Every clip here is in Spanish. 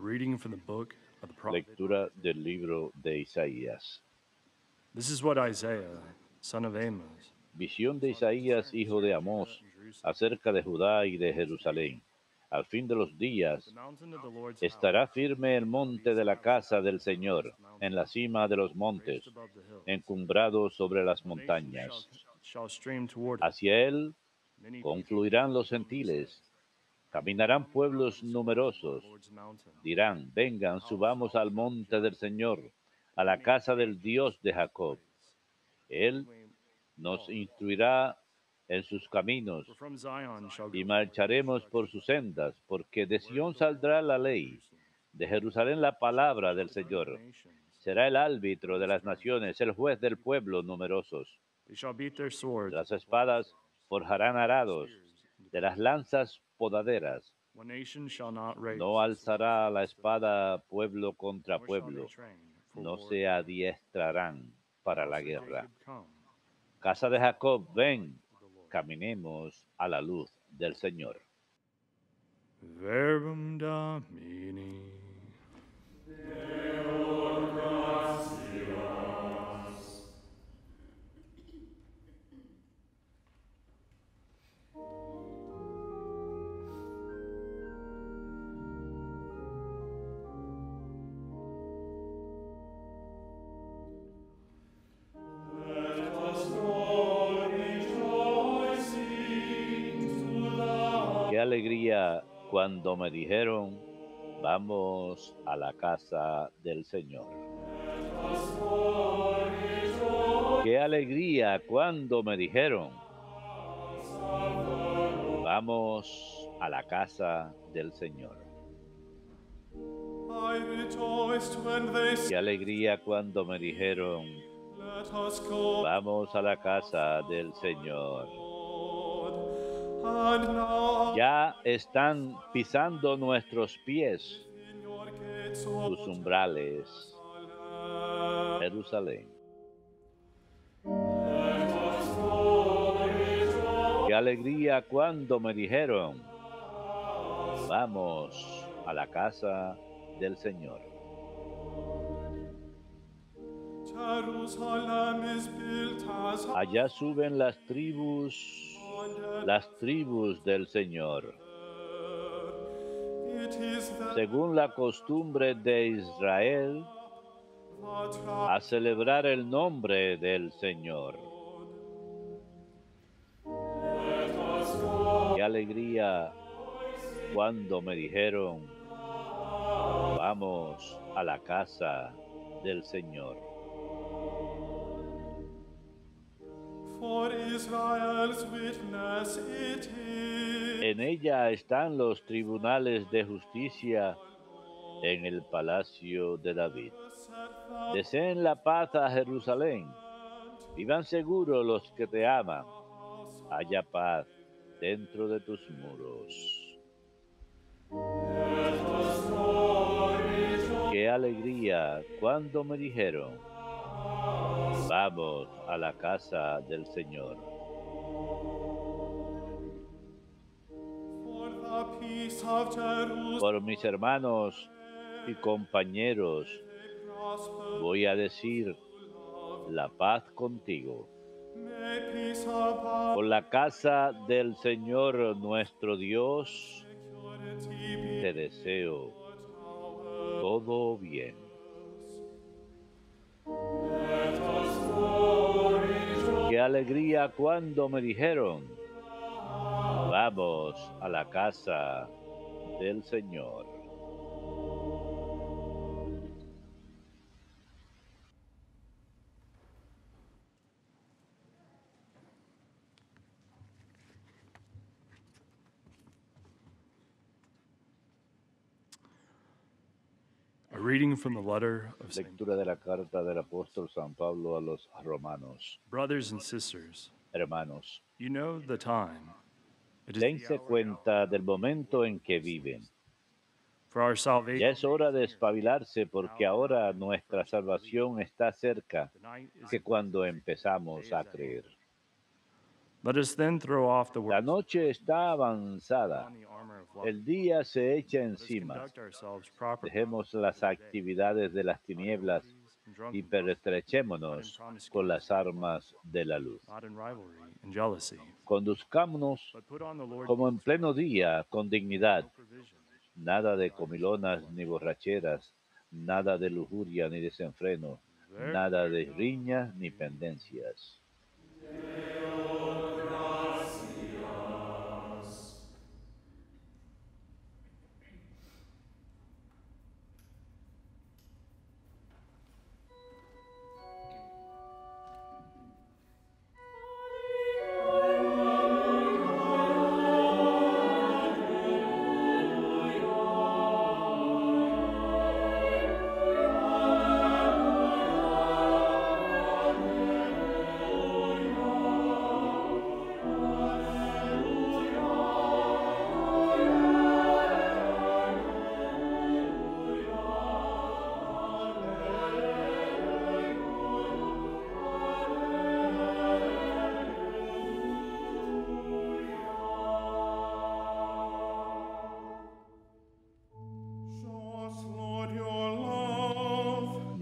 Reading from the book of the prophet. Lectura del libro de Isaías. This is what son of Visión de Isaías, hijo de Amós, acerca de Judá y de Jerusalén. Al fin de los días estará firme el monte de la casa del Señor, en la cima de los montes, encumbrado sobre las montañas. Hacia él confluirán los gentiles Caminarán pueblos numerosos. Dirán, vengan, subamos al monte del Señor, a la casa del Dios de Jacob. Él nos instruirá en sus caminos y marcharemos por sus sendas, porque de Sion saldrá la ley, de Jerusalén la palabra del Señor. Será el árbitro de las naciones, el juez del pueblo numerosos. Las espadas forjarán arados, de las lanzas no alzará la espada pueblo contra pueblo, no se adiestrarán para la guerra. Casa de Jacob, ven, caminemos a la luz del Señor. Verbum Domini. cuando me dijeron, vamos a la casa del Señor. Qué alegría cuando me dijeron, vamos a la casa del Señor. Qué alegría cuando me dijeron, vamos a la casa del Señor. Ya están pisando nuestros pies, sus umbrales, Jerusalén. Qué alegría cuando me dijeron, vamos a la casa del Señor. Allá suben las tribus las tribus del Señor. Según la costumbre de Israel, a celebrar el nombre del Señor. Qué alegría cuando me dijeron, vamos a la casa del Señor. En ella están los tribunales de justicia en el palacio de David. Deseen la paz a Jerusalén. y van seguros los que te aman. Haya paz dentro de tus muros. Qué alegría cuando me dijeron. Vamos a la casa del Señor. Por mis hermanos y compañeros, voy a decir la paz contigo. Por la casa del Señor nuestro Dios, te deseo todo bien. alegría cuando me dijeron, vamos a la casa del Señor. Lectura de la carta del apóstol San Pablo a los romanos. Brothers hermanos, you know dense cuenta del momento en que viven. Ya es hora de espabilarse porque ahora nuestra salvación está cerca que cuando empezamos a creer. La noche está avanzada, el día se echa encima. Dejemos las actividades de las tinieblas y perestrechémonos con las armas de la luz. Conduzcámonos como en pleno día, con dignidad. Nada de comilonas ni borracheras, nada de lujuria ni desenfreno, nada de riñas ni pendencias.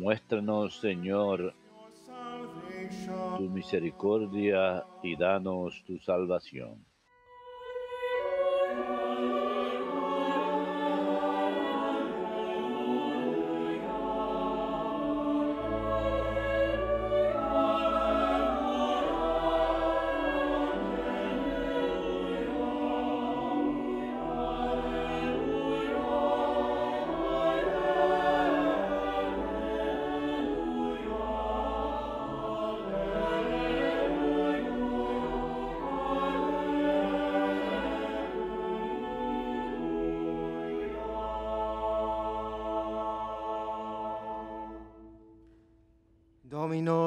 Muéstranos, Señor, tu misericordia y danos tu salvación.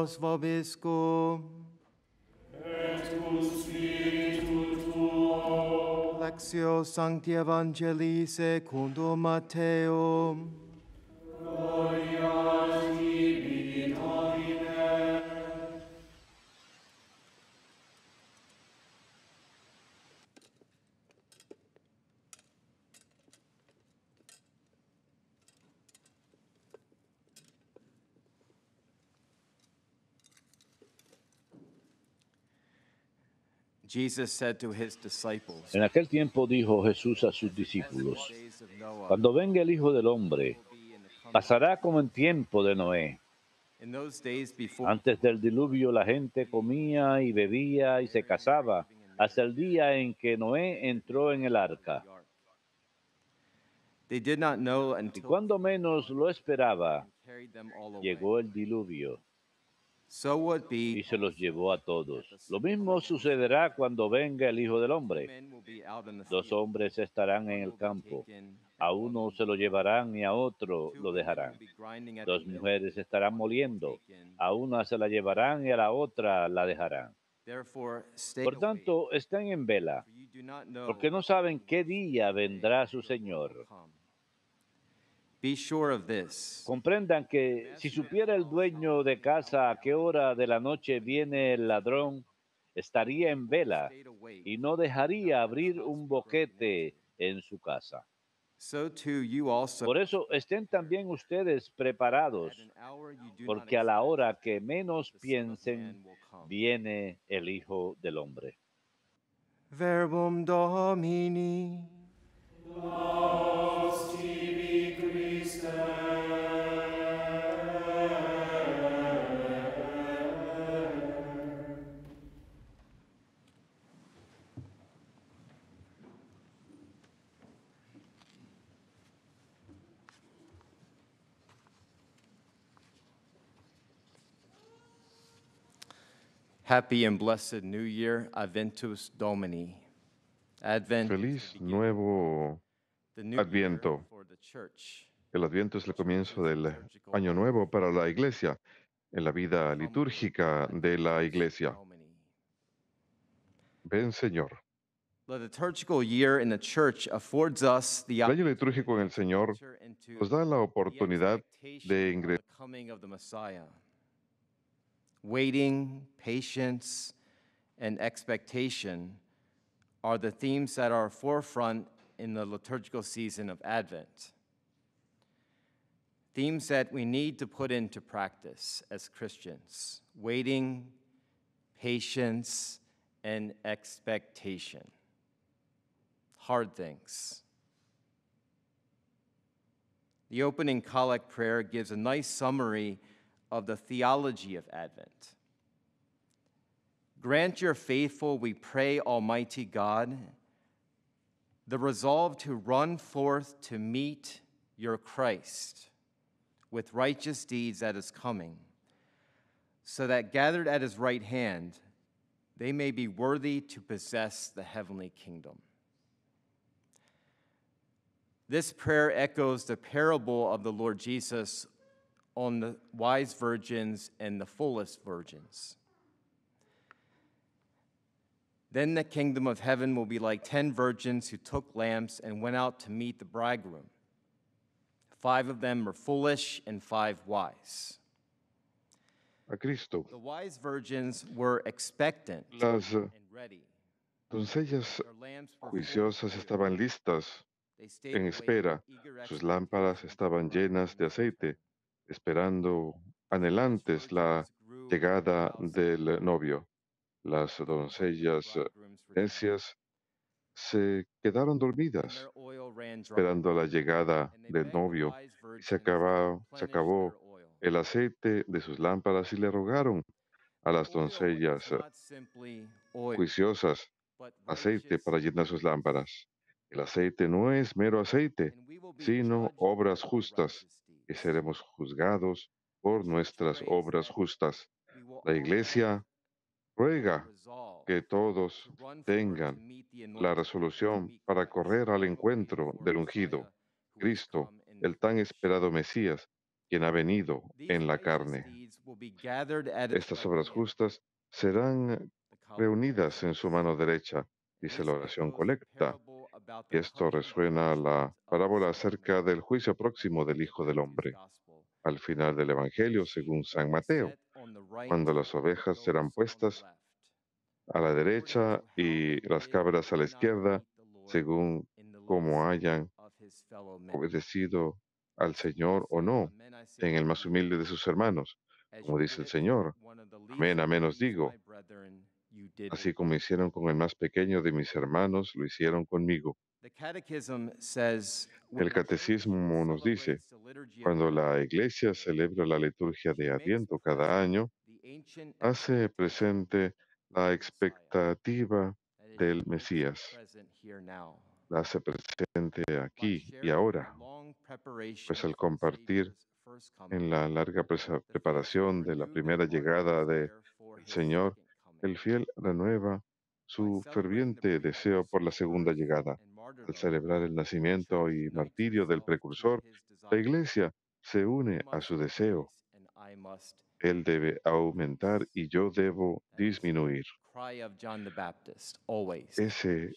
vos vobiscum. Et cum spiritu tuo. Lectio Sancti Evangelii secundum Mateum. Gloria En aquel tiempo dijo Jesús a sus discípulos, cuando venga el Hijo del Hombre, pasará como en tiempo de Noé. Antes del diluvio la gente comía y bebía y se casaba hasta el día en que Noé entró en el arca. Y cuando menos lo esperaba, llegó el diluvio y se los llevó a todos. Lo mismo sucederá cuando venga el Hijo del Hombre. Dos hombres estarán en el campo. A uno se lo llevarán y a otro lo dejarán. Dos mujeres estarán moliendo. A una se la llevarán y a la otra la dejarán. Por tanto, estén en vela, porque no saben qué día vendrá su Señor. Be sure of this. Comprendan que si supiera el dueño de casa a qué hora de la noche viene el ladrón, estaría en vela y no dejaría abrir un boquete en su casa. Por eso estén también ustedes preparados, porque a la hora que menos piensen viene el Hijo del Hombre. Verbum Domini. Happy and blessed New Year, Adventus Domini. Feliz nuevo Adviento. El Adviento es el comienzo del año nuevo para la Iglesia, en la vida litúrgica de la Iglesia. Ven, Señor. El año litúrgico en el Señor nos da la oportunidad de ingresar Waiting, patience, and expectation are the themes that are forefront in the liturgical season of Advent. Themes that we need to put into practice as Christians waiting, patience, and expectation. Hard things. The opening collect prayer gives a nice summary of the theology of Advent. Grant your faithful, we pray, Almighty God, the resolve to run forth to meet your Christ with righteous deeds at his coming, so that gathered at his right hand, they may be worthy to possess the heavenly kingdom. This prayer echoes the parable of the Lord Jesus on the wise virgins and the foolish virgins. Then the kingdom of heaven will be like ten virgins who took lamps and went out to meet the bridegroom. Five of them were foolish and five wise. A Cristo. The wise virgins were expectant Las uh, and ready. doncellas juiciosas estaban listas en espera. Sus lámparas estaban llenas de aceite. esperando anhelantes la llegada del novio. Las doncellas eh, necias se quedaron dormidas esperando la llegada del novio se acabó, se acabó el aceite de sus lámparas y le rogaron a las doncellas eh, juiciosas aceite para llenar sus lámparas. El aceite no es mero aceite, sino obras justas, y seremos juzgados por nuestras obras justas. La Iglesia ruega que todos tengan la resolución para correr al encuentro del ungido, Cristo, el tan esperado Mesías, quien ha venido en la carne. Estas obras justas serán reunidas en su mano derecha, dice la oración colecta. Esto resuena la parábola acerca del juicio próximo del Hijo del Hombre, al final del Evangelio según San Mateo, cuando las ovejas serán puestas a la derecha y las cabras a la izquierda, según cómo hayan obedecido al Señor o no, en el más humilde de sus hermanos, como dice el Señor. Amén, amén os digo Así como hicieron con el más pequeño de mis hermanos, lo hicieron conmigo. El catecismo nos dice, cuando la iglesia celebra la liturgia de Adviento cada año, hace presente la expectativa del Mesías. La hace presente aquí y ahora, pues al compartir en la larga preparación de la primera llegada del Señor, el fiel renueva su ferviente deseo por la segunda llegada. Al celebrar el nacimiento y martirio del precursor, la Iglesia se une a su deseo. Él debe aumentar y yo debo disminuir. Ese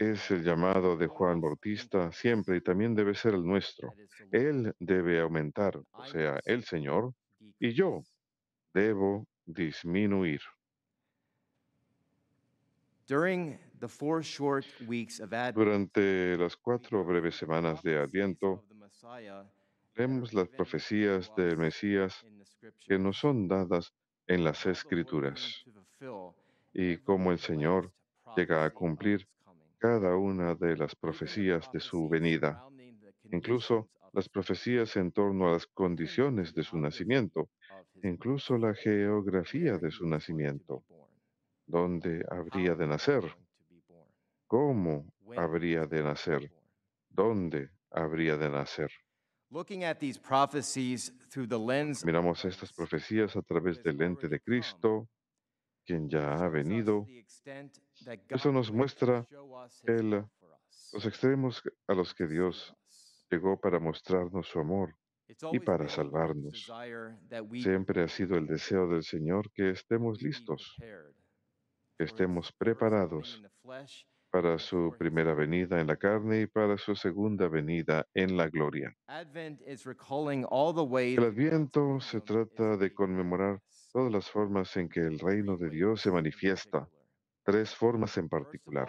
es el llamado de Juan Bautista siempre y también debe ser el nuestro. Él debe aumentar, o sea, el Señor, y yo debo disminuir. Durante las cuatro breves semanas de Adviento, vemos las profecías del Mesías que nos son dadas en las Escrituras y cómo el Señor llega a cumplir cada una de las profecías de su venida, incluso las profecías en torno a las condiciones de su nacimiento, incluso la geografía de su nacimiento dónde habría de nacer, cómo habría de nacer, dónde habría de nacer. Miramos estas profecías a través del lente de Cristo, quien ya ha venido. Eso nos muestra los extremos a los que Dios llegó para mostrarnos su amor y para salvarnos. Siempre ha sido el deseo del Señor que estemos listos, estemos preparados para su primera venida en la carne y para su segunda venida en la gloria. El adviento se trata de conmemorar todas las formas en que el reino de Dios se manifiesta, tres formas en particular.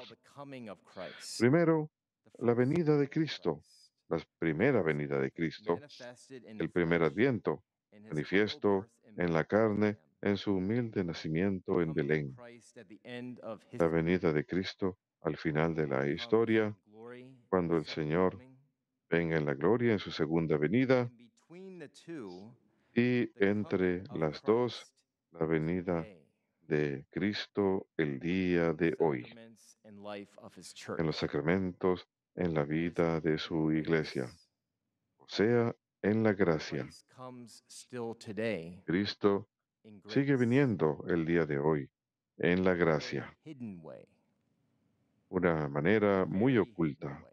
Primero, la venida de Cristo, la primera venida de Cristo, el primer adviento, manifiesto en la carne en su humilde nacimiento en Belén. La venida de Cristo al final de la historia, cuando el Señor venga en la gloria en su segunda venida y entre las dos la venida de Cristo el día de hoy, en los sacramentos, en la vida de su iglesia, o sea, en la gracia. Cristo sigue viniendo el día de hoy en la gracia, una manera muy oculta,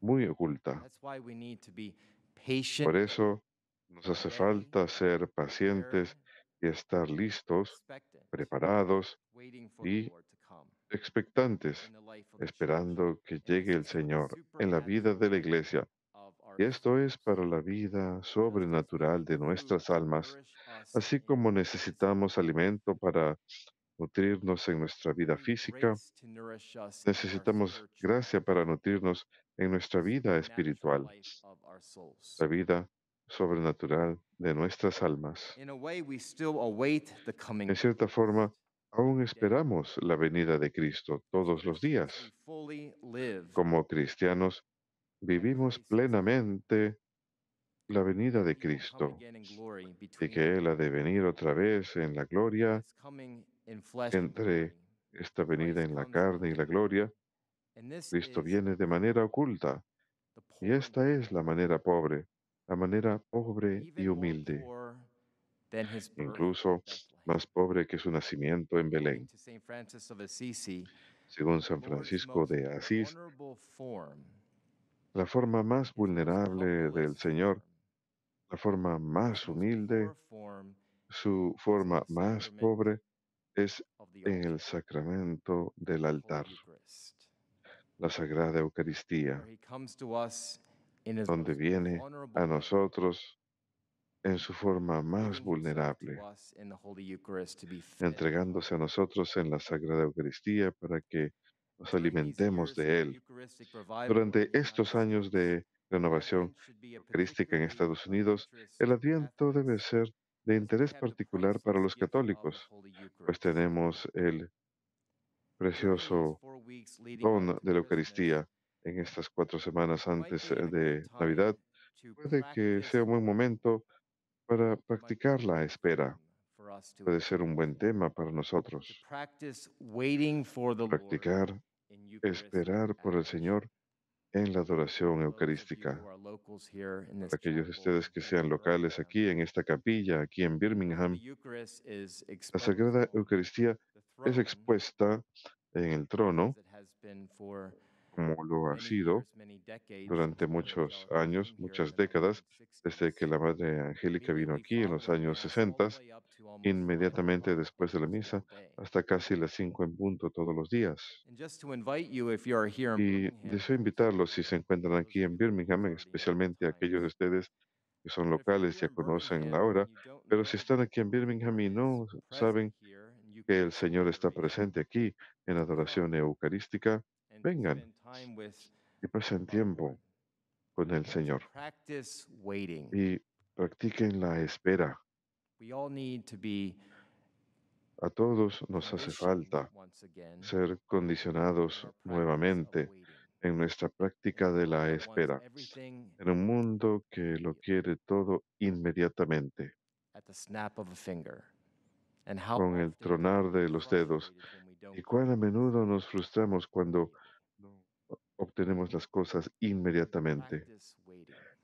muy oculta. Por eso nos hace falta ser pacientes y estar listos, preparados y expectantes, esperando que llegue el Señor en la vida de la iglesia y esto es para la vida sobrenatural de nuestras almas, así como necesitamos alimento para nutrirnos en nuestra vida física, necesitamos gracia para nutrirnos en nuestra vida espiritual, la vida sobrenatural de nuestras almas. En cierta forma, aún esperamos la venida de Cristo todos los días. Como cristianos, vivimos pues plenamente la venida de Cristo y que Él ha de venir otra vez en la gloria entre esta venida en la carne y la gloria. Cristo viene de manera oculta y esta es la manera pobre, la manera pobre y humilde, incluso más pobre que su nacimiento en Belén. Según San Francisco de Asís, la forma más vulnerable del Señor, la forma más humilde, su forma más pobre es en el sacramento del altar, la Sagrada Eucaristía, donde viene a nosotros en su forma más vulnerable, entregándose a nosotros en la Sagrada Eucaristía para que nos alimentemos de Él. Durante estos años de renovación eucarística en Estados Unidos, el Adviento debe ser de interés particular para los católicos, pues tenemos el precioso don de la Eucaristía en estas cuatro semanas antes eh, de Navidad. Puede que sea un buen momento para practicar la espera puede ser un buen tema para nosotros. Practicar, esperar por el Señor en la adoración eucarística. Para aquellos de ustedes que sean locales aquí en esta capilla, aquí en Birmingham, la Sagrada Eucaristía es expuesta en el trono como lo ha sido pues, durante muchos años, muchas décadas, desde que la Madre Angélica vino aquí en los años 60, inmediatamente después de la misa, hasta casi las 5 en punto todos los días. Y deseo invitarlos si se encuentran aquí en Birmingham, especialmente aquellos de ustedes que son locales, y conocen la hora, pero si están aquí en Birmingham y no saben que el Señor está presente aquí en adoración eucarística, Vengan y pasen tiempo con el Señor y practiquen la espera. A todos nos hace falta ser condicionados nuevamente en nuestra práctica de la espera, en un mundo que lo quiere todo inmediatamente, con el tronar de los dedos. Y cuán a menudo nos frustramos cuando obtenemos las cosas inmediatamente.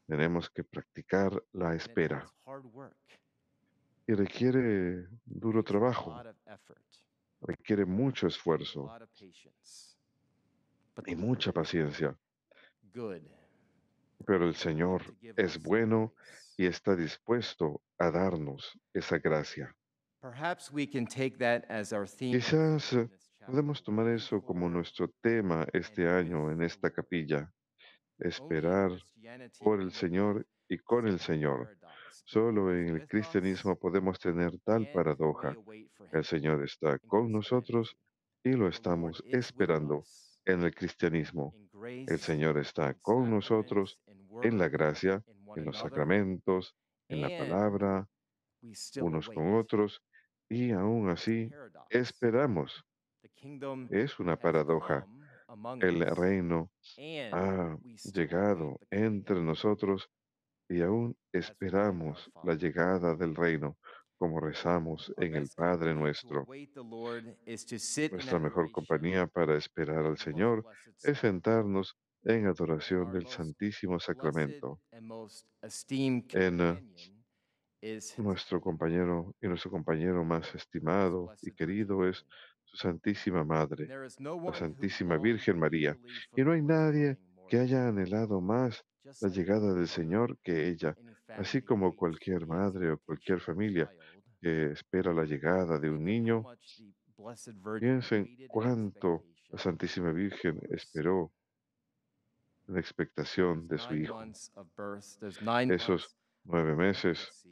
Tenemos que practicar la espera. Y requiere duro trabajo, requiere mucho esfuerzo y mucha paciencia. Pero el Señor es bueno y está dispuesto a darnos esa gracia. Quizás Podemos tomar eso como nuestro tema este año en esta capilla, oh, esperar por el Señor y con el Señor. Solo en el cristianismo podemos tener tal paradoja. El Señor está con nosotros y lo estamos esperando en el cristianismo. El Señor está con nosotros en la gracia, en los sacramentos, en la palabra, unos con otros, y aún así esperamos. Es una paradoja. El reino ha llegado entre nosotros y aún esperamos la llegada del reino, como rezamos en el Padre nuestro. Nuestra mejor compañía para esperar al Señor es sentarnos en adoración del Santísimo Sacramento. Eh, nuestro compañero y nuestro compañero más estimado y querido es Santísima Madre, la Santísima Virgen María, y no hay nadie que haya anhelado más la llegada del Señor que ella, así como cualquier madre o cualquier familia que espera la llegada de un niño. Piensen cuánto la Santísima Virgen esperó la expectación de su hijo. Esos nueve meses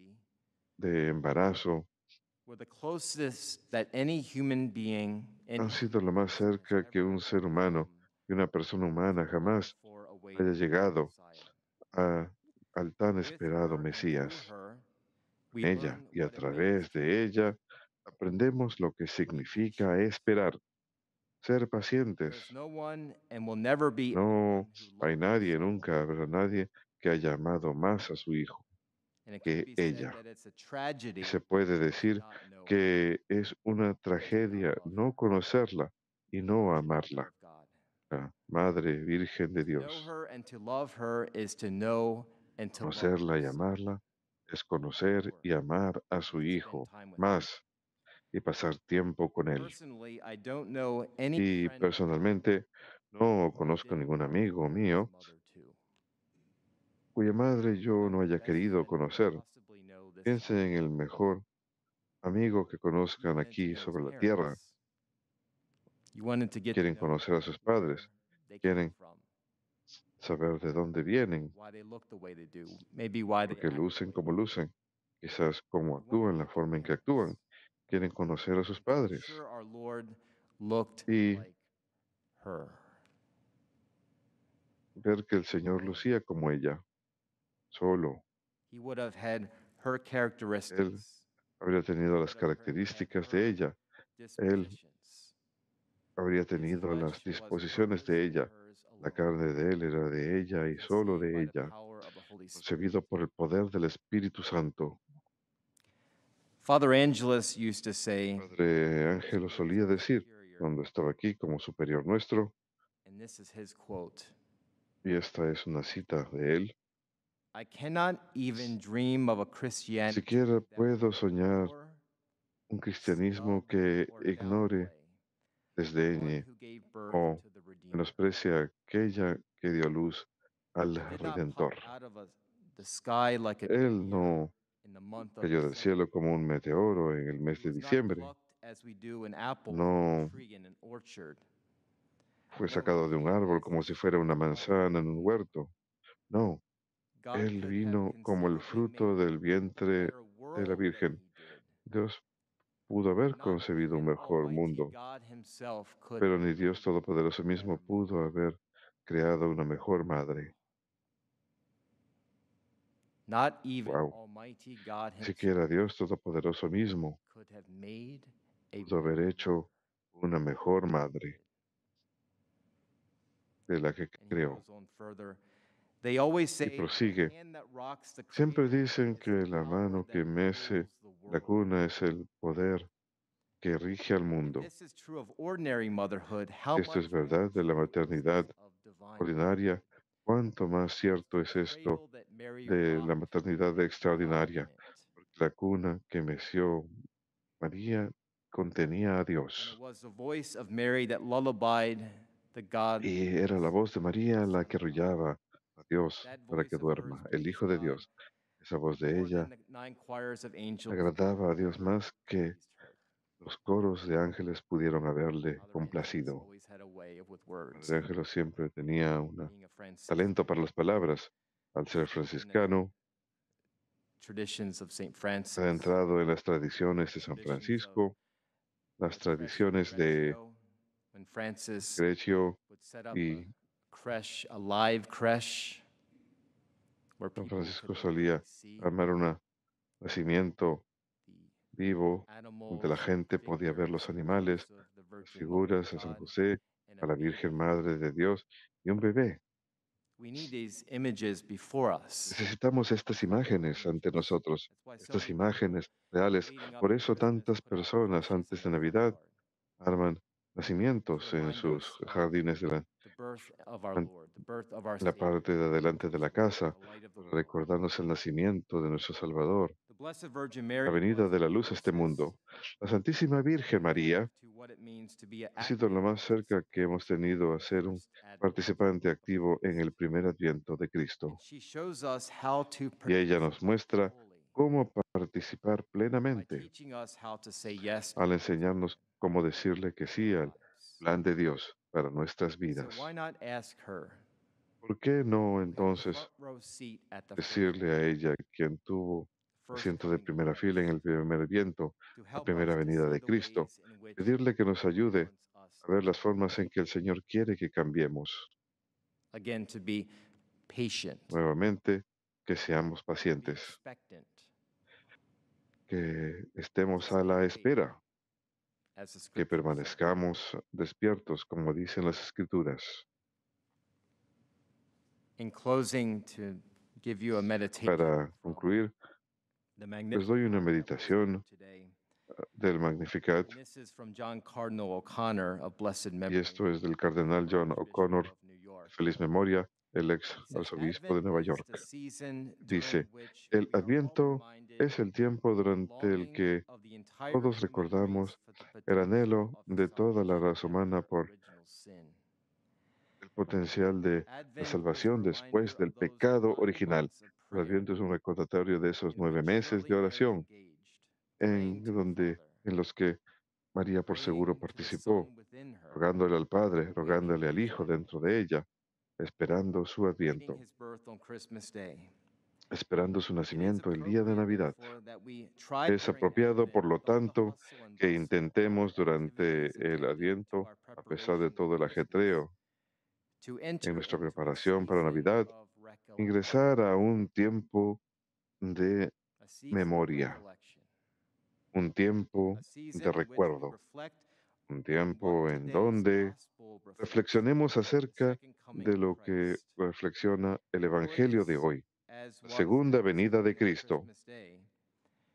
de embarazo han sido lo más cerca que un ser humano y una persona humana jamás haya llegado al tan esperado Mesías. Ella y a través de ella aprendemos lo que significa esperar, ser pacientes. No hay nadie, nunca habrá nadie que haya amado más a su hijo que ella. Se puede decir que es una tragedia no conocerla y no amarla, la Madre Virgen de Dios. Conocerla y amarla es conocer y amar a su Hijo más y pasar tiempo con él. Y personalmente no conozco ningún amigo mío cuya madre yo no haya querido conocer. Piensen en el mejor amigo que conozcan aquí sobre la tierra. Quieren conocer a sus padres, quieren saber de dónde vienen, porque lucen como lucen, quizás cómo actúan, la forma en que actúan. Quieren conocer a sus padres. Y ver que el Señor lucía como ella solo. Él habría tenido las características de ella. Él habría tenido las disposiciones de ella. La carne de él era de ella y solo de ella, concebido por el poder del Espíritu Santo. Padre Padre solía decir, cuando estaba aquí como superior nuestro, y esta es una cita de él, siquiera puedo soñar un cristianismo que ignore, desdeñe o menosprecie aquella que dio luz al Redentor. Él no cayó del cielo como un meteoro en el mes de diciembre. No fue sacado de un árbol como si fuera una manzana en un huerto. No, él vino como el fruto del vientre de la Virgen. Dios pudo haber concebido un mejor mundo, pero ni Dios Todopoderoso mismo pudo haber creado una mejor madre. Wow. Ni siquiera Dios Todopoderoso mismo pudo haber hecho una mejor madre de la que creó. Y prosigue. Siempre dicen que la mano que mece la cuna es el poder que rige al mundo. Esto es verdad de la maternidad ordinaria. ¿Cuánto más cierto es esto de la maternidad extraordinaria? La cuna que meció María contenía a Dios. Y era la voz de María la que rollaba Dios para que duerma, el Hijo de um, Dios. Esa voz de ella agradaba a Dios más que los coros de ángeles pudieron haberle complacido. El ángel siempre tenía un talento para las palabras. Al ser franciscano, ha entrado en las tradiciones de San Francisco, las tradiciones de Grecio y San Francisco solía armar un nacimiento vivo donde la gente podía ver los animales, las figuras, a San José, a la Virgen Madre de Dios y un bebé. Necesitamos estas imágenes ante nosotros, estas imágenes reales. Por eso tantas personas antes de Navidad arman nacimientos en sus jardines de la, parte de adelante de la casa, recordarnos el nacimiento de nuestro Salvador, la venida de la luz a este mundo. La Santísima Virgen María ha sido lo más cerca que hemos tenido a ser un participante activo en el primer adviento de Cristo. Y ella nos muestra cómo participar plenamente al enseñarnos cómo decirle que sí al plan de Dios para nuestras vidas. ¿Por qué no entonces decirle a ella, quien tuvo asiento de primera fila en el primer viento, la primera venida de Cristo, pedirle que nos ayude a ver las formas en que el Señor quiere que cambiemos? Nuevamente, que seamos pacientes, que estemos a la espera que permanezcamos despiertos, como dicen las escrituras. Para concluir, les doy una meditación ah, del Magnificat. Y esto es del cardenal John O'Connor, feliz memoria, el ex arzobispo de Nueva York. Dice, el adviento es el tiempo durante el que todos recordamos el anhelo de toda la raza humana por el potencial de la salvación después del pecado original. El adviento es un recordatorio de esos nueve meses de oración en, donde, en los que María por seguro participó, rogándole al Padre, rogándole al Hijo dentro de ella esperando su adviento, esperando su nacimiento el día de Navidad. Es apropiado, por lo tanto, que intentemos durante el adviento, a pesar de todo el ajetreo en nuestra preparación para Navidad, ingresar a un tiempo de memoria, un tiempo de recuerdo, un tiempo en donde reflexionemos acerca de lo que reflexiona el Evangelio de hoy, segunda venida de Cristo.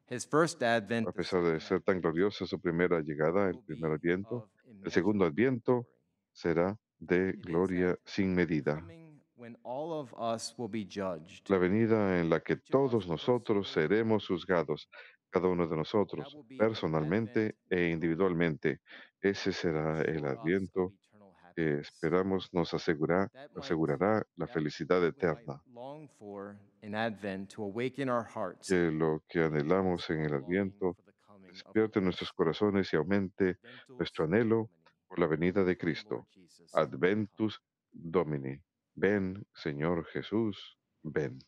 A pesar de ser tan gloriosa su primera llegada, el primer adviento, el segundo adviento será de gloria sin medida. La venida en la que todos nosotros seremos juzgados, cada uno de nosotros, personalmente e individualmente. Ese será el adviento que esperamos nos asegurará la felicidad eterna. Que lo que anhelamos en el adviento despierte nuestros corazones y aumente nuestro anhelo por la venida de Cristo. Adventus Domini. Ven, Señor Jesús, ven.